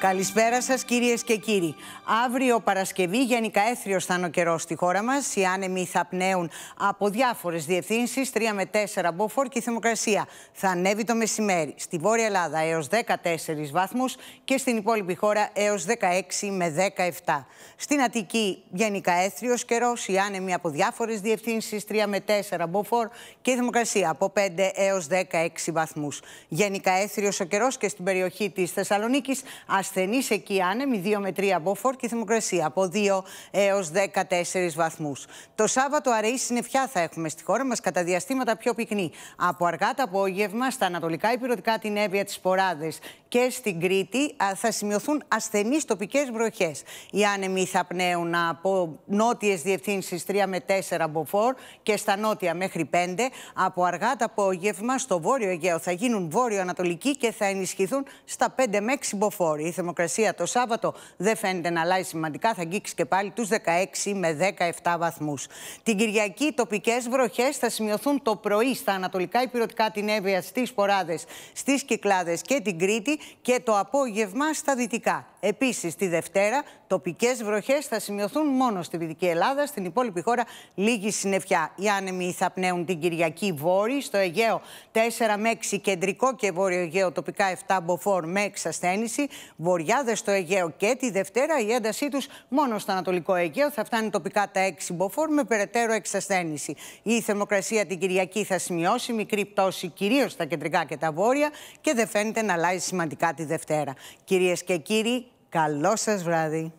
Καλησπέρα σας κυρίες και κύριοι. Αύριο Παρασκευή γενικά έθριος θα είναι ο καιρός στη χώρα μας. Οι άνεμοι θα πνέουν από διάφορες διευθύνσεις, 3 με 4 μποφόρ και η θερμοκρασία θα ανέβει το μεσημέρι. Στη Βόρεια Ελλάδα έως 14 βαθμούς και στην υπόλοιπη χώρα έως 16 με 17. Στην Αττική γενικά έθριος καιρός, οι άνεμοι από διάφορες διευθύνσεις, 3 με 4 μποφόρ και η θερμοκρασία από 5 έως 16 βαθμούς. Γενικά έθριος ο καιρός και στην περιοχή της Θεσσαλονίκης ασθενείς εκεί άνεμοι 2 με 3 μποφόρ και θερμοκρασία από 2 έω 14 βαθμούς. Το Σάββατο αραιή συννεφιά θα έχουμε στη χώρα μας κατά διαστήματα πιο πυκνή. Από αργά το απόγευμα στα ανατολικά υπηρετικά την Εύβοια τη Ποράδες και στην Κρήτη θα σημειωθούν ασθενείς τοπικές βροχές. Οι άνεμοι θα πνέουν από νότιες διευθύνσεις 3 με 4 μποφόρ και στα νότια μέχρι 5. Από αργά το απόγευμα στο βόρειο Αιγαίο θα γίνουν βόρειο-ανατολικοί και θα ενισχυθούν στα 5 με 6 μποφόρ θερμοκρασία το Σάββατο δεν φαίνεται να αλλάζει σημαντικά. Θα αγγίξει και πάλι τους 16 με 17 βαθμούς. Την Κυριακή τοπικές βροχές θα σημειωθούν το πρωί στα ανατολικά υπηρετικά την Εύβοια, στις Ποράδες, στις Κυκλάδες και την Κρήτη και το απόγευμα στα δυτικά. Επίσης, τη Δευτέρα, τοπικές βροχές θα σημειωθούν μόνο στη Δυτική Ελλάδα. Στην υπόλοιπη χώρα, λίγη συννεφιά. Οι άνεμοι θα πνέουν την Κυριακή Βόρη, στο Αιγαίο 4 με 6, κεντρικό και βόρειο Αιγαίο τοπικά 7 μποφόρ με εξασθένηση βορειάδες στο Αιγαίο και τη Δευτέρα. Η έντασή τους μόνο στο Ανατολικό Αιγαίο θα φτάνει τοπικά τα 6 μποφόρ με περαιτέρω εξασθένηση. Η θερμοκρασία την Κυριακή θα σημειώσει μικρή πτώση κυρίως στα κεντρικά και τα βόρεια και δεν φαίνεται να αλλάζει σημαντικά τη Δευτέρα. Κυρίες και κύριοι, καλό σας βράδυ.